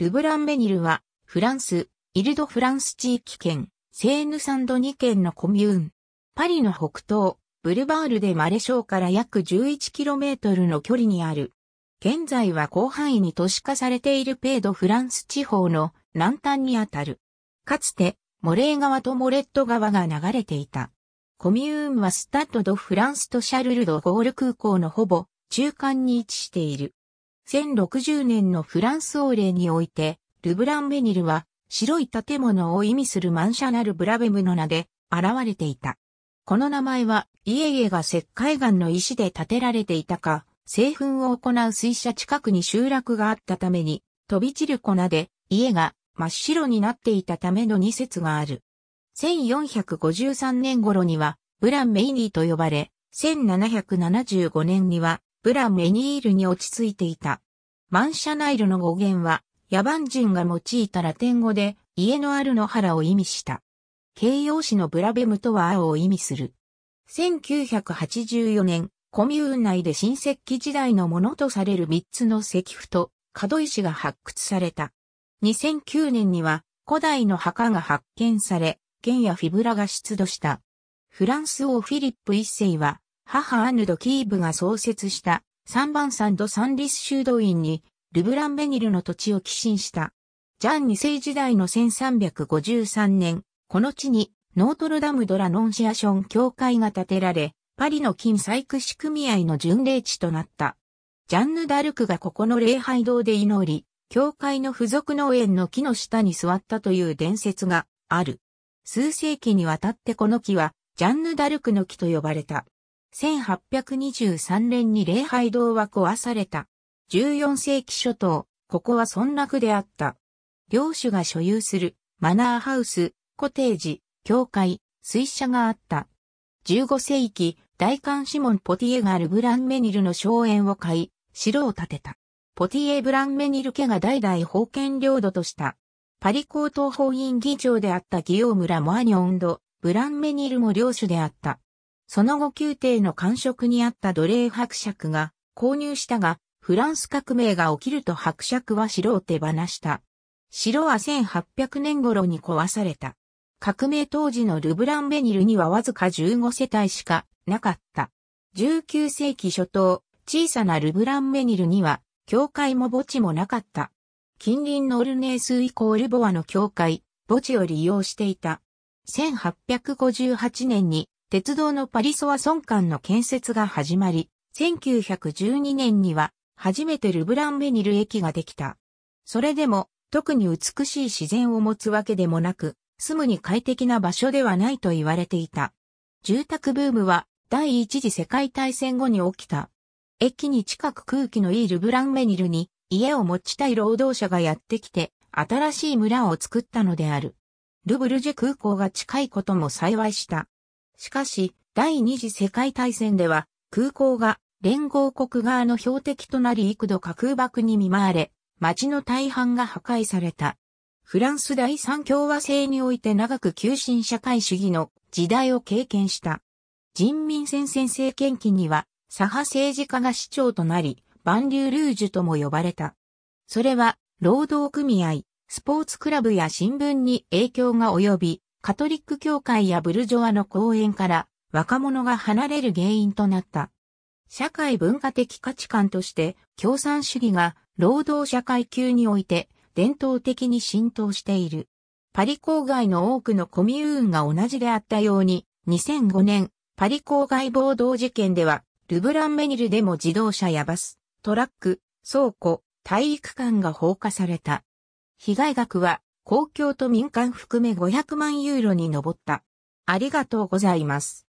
ルブランメニルは、フランス、イルドフランス地域圏、セーヌサンド2県のコミューン。パリの北東、ブルバールでマレショーから約 11km の距離にある。現在は広範囲に都市化されているペードフランス地方の南端にあたる。かつて、モレー川とモレット川が流れていた。コミューンはスタッド・ド・フランスとシャルル・ド・ゴール空港のほぼ中間に位置している。1060年のフランス王令において、ルブランベニルは白い建物を意味するマンシャナル・ブラベムの名で現れていた。この名前は、家々が石灰岩の石で建てられていたか、製粉を行う水車近くに集落があったために、飛び散る粉で家が真っ白になっていたための二説がある。1453年頃には、ブランメイニーと呼ばれ、1775年にはブラメニールに落ち着いていた。マンシャナイルの語源は、野蛮人が用いたラテン語で、家のある野原を意味した。形容詞のブラベムとは青を意味する。1984年、コミューン内で新石器時代のものとされる3つの石符と、角石が発掘された。2009年には、古代の墓が発見され、剣やフィブラが出土した。フランス王フィリップ一世は、母アヌド・キーブが創設した3番サンド・サンリス修道院にルブランベニルの土地を寄進した。ジャン2世時代の1353年、この地にノートルダム・ドラ・ノンシアション教会が建てられ、パリの金採掘組合の巡礼地となった。ジャンヌ・ダルクがここの礼拝堂で祈り、教会の付属農園の木の下に座ったという伝説がある。数世紀にわたってこの木は、ジャンヌ・ダルクの木と呼ばれた。1823年に礼拝堂は壊された。14世紀初頭、ここは村落であった。領主が所有するマナーハウス、コテージ、教会、水車があった。15世紀、大官シモン・ポティエがルブランメニルの荘園を買い、城を建てた。ポティエ・ブランメニル家が代々封建領土とした。パリ高等法院議長であったギオームラ・モアニョンド、ブランメニルも領主であった。その後宮廷の官職にあった奴隷伯爵が購入したが、フランス革命が起きると伯爵は城を手放した。城は1800年頃に壊された。革命当時のルブランベニルにはわずか15世帯しかなかった。19世紀初頭、小さなルブランベニルには、教会も墓地もなかった。近隣のオルネース以降ルボアの教会、墓地を利用していた。1858年に鉄道のパリソワ村間の建設が始まり、1912年には初めてルブランベニル駅ができた。それでも特に美しい自然を持つわけでもなく、住むに快適な場所ではないと言われていた。住宅ブームは第一次世界大戦後に起きた。駅に近く空気のいいルブランベニルに家を持ちたい労働者がやってきて新しい村を作ったのである。ルブルジェ空港が近いことも幸いした。しかし、第二次世界大戦では、空港が連合国側の標的となり幾度か空爆に見舞われ、街の大半が破壊された。フランス第三共和制において長く急進社会主義の時代を経験した。人民戦線政権期には、左派政治家が市長となり、バンリュールージュとも呼ばれた。それは、労働組合、スポーツクラブや新聞に影響が及び、カトリック教会やブルジョアの講演から若者が離れる原因となった。社会文化的価値観として共産主義が労働者階級において伝統的に浸透している。パリ郊外の多くのコミューンが同じであったように、2005年、パリ郊外暴動事件では、ルブランメニルでも自動車やバス、トラック、倉庫、体育館が放火された。被害額は公共と民間含め500万ユーロに上った。ありがとうございます。